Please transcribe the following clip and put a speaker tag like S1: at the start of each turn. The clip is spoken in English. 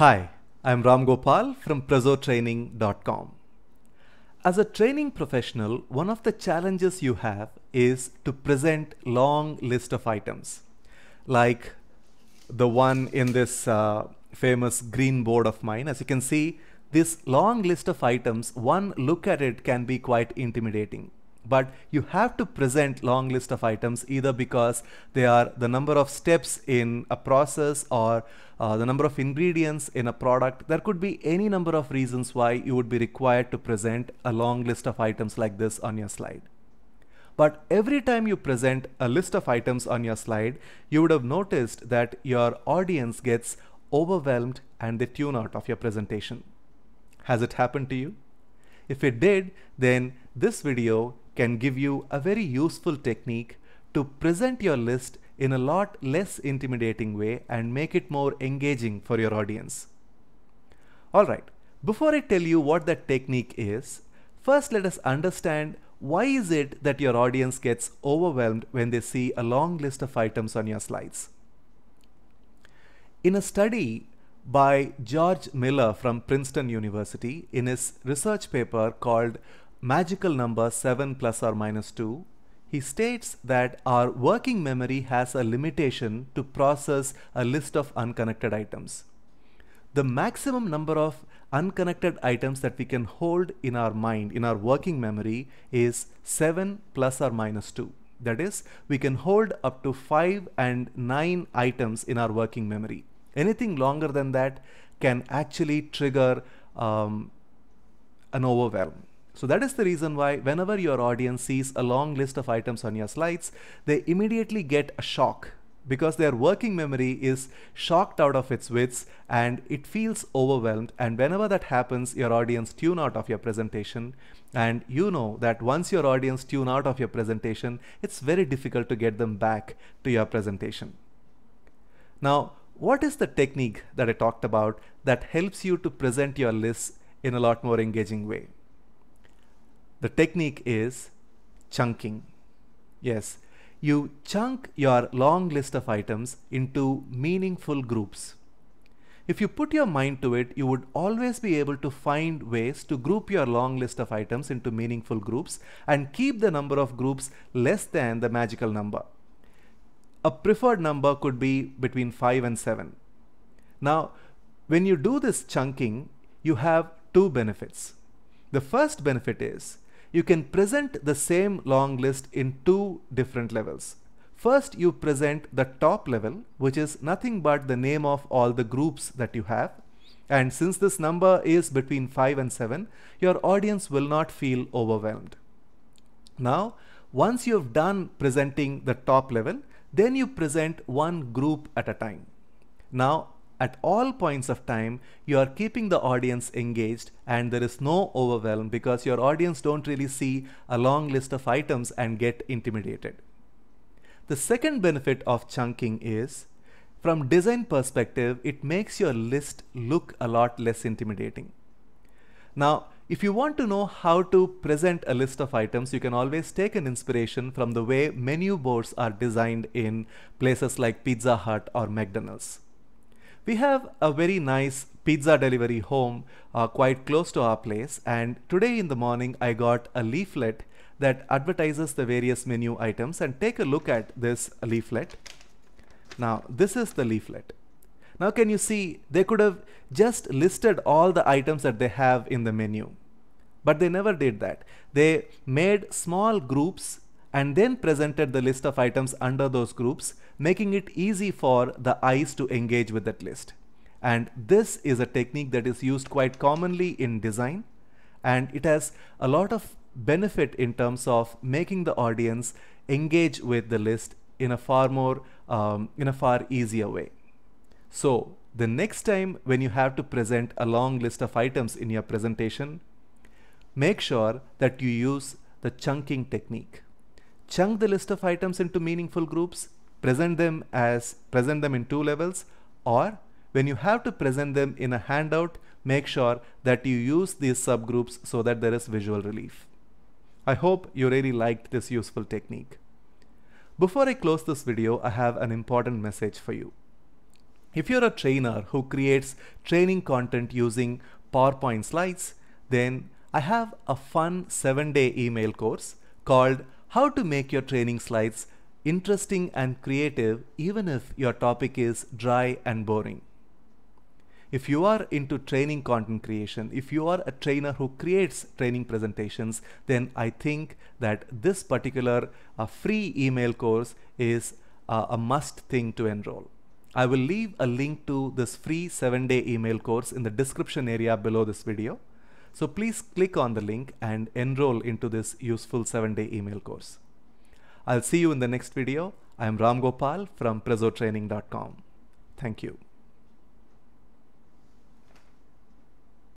S1: Hi, I'm Ram Gopal from prezotraining.com. As a training professional, one of the challenges you have is to present long list of items, like the one in this uh, famous green board of mine. As you can see, this long list of items, one look at it can be quite intimidating but you have to present long list of items either because they are the number of steps in a process or uh, the number of ingredients in a product. There could be any number of reasons why you would be required to present a long list of items like this on your slide. But every time you present a list of items on your slide, you would have noticed that your audience gets overwhelmed and they tune out of your presentation. Has it happened to you? If it did, then this video can give you a very useful technique to present your list in a lot less intimidating way and make it more engaging for your audience. Alright, before I tell you what that technique is, first let us understand why is it that your audience gets overwhelmed when they see a long list of items on your slides. In a study by George Miller from Princeton University in his research paper called magical number 7 plus or minus 2, he states that our working memory has a limitation to process a list of unconnected items. The maximum number of unconnected items that we can hold in our mind, in our working memory, is 7 plus or minus 2. That is, we can hold up to 5 and 9 items in our working memory. Anything longer than that can actually trigger um, an overwhelm. So that is the reason why whenever your audience sees a long list of items on your slides, they immediately get a shock because their working memory is shocked out of its wits and it feels overwhelmed. And whenever that happens, your audience tune out of your presentation. And you know that once your audience tune out of your presentation, it's very difficult to get them back to your presentation. Now, what is the technique that I talked about that helps you to present your lists in a lot more engaging way? The technique is chunking. Yes, you chunk your long list of items into meaningful groups. If you put your mind to it, you would always be able to find ways to group your long list of items into meaningful groups and keep the number of groups less than the magical number. A preferred number could be between 5 and 7. Now, when you do this chunking, you have two benefits. The first benefit is you can present the same long list in two different levels. First, you present the top level, which is nothing but the name of all the groups that you have. And since this number is between 5 and 7, your audience will not feel overwhelmed. Now, once you've done presenting the top level, then you present one group at a time. Now, at all points of time, you are keeping the audience engaged and there is no overwhelm because your audience don't really see a long list of items and get intimidated. The second benefit of chunking is from design perspective, it makes your list look a lot less intimidating. Now, if you want to know how to present a list of items, you can always take an inspiration from the way menu boards are designed in places like Pizza Hut or McDonald's. We have a very nice pizza delivery home uh, quite close to our place and today in the morning I got a leaflet that advertises the various menu items and take a look at this leaflet. Now this is the leaflet. Now can you see they could have just listed all the items that they have in the menu. But they never did that. They made small groups and then presented the list of items under those groups, making it easy for the eyes to engage with that list. And this is a technique that is used quite commonly in design, and it has a lot of benefit in terms of making the audience engage with the list in a far more, um, in a far easier way. So the next time when you have to present a long list of items in your presentation, make sure that you use the chunking technique chunk the list of items into meaningful groups, present them as present them in two levels, or when you have to present them in a handout, make sure that you use these subgroups so that there is visual relief. I hope you really liked this useful technique. Before I close this video, I have an important message for you. If you're a trainer who creates training content using PowerPoint slides, then I have a fun seven day email course called how to make your training slides interesting and creative even if your topic is dry and boring. If you are into training content creation, if you are a trainer who creates training presentations, then I think that this particular uh, free email course is uh, a must thing to enroll. I will leave a link to this free 7-day email course in the description area below this video. So please click on the link and enroll into this useful 7-day email course. I'll see you in the next video. I am Ram Gopal from prezotraining.com. Thank you.